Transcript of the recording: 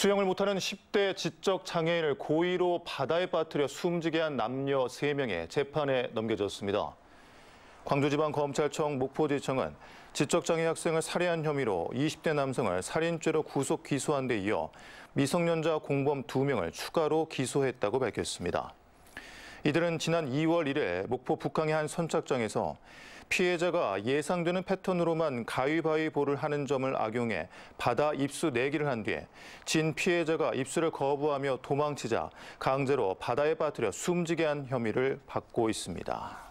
수영을 못하는 10대 지적 장애인을 고의로 바다에 빠뜨려 숨지게 한 남녀 3명의 재판에 넘겨졌습니다. 광주지방검찰청 목포지청은 지적장애 학생을 살해한 혐의로 20대 남성을 살인죄로 구속 기소한 데 이어 미성년자 공범 2명을 추가로 기소했다고 밝혔습니다. 이들은 지난 2월 1일 목포 북항의 한 선착장에서 피해자가 예상되는 패턴으로만 가위바위보를 하는 점을 악용해 바다 입수 내기를 한 뒤에 진 피해자가 입수를 거부하며 도망치자 강제로 바다에 빠뜨려 숨지게 한 혐의를 받고 있습니다.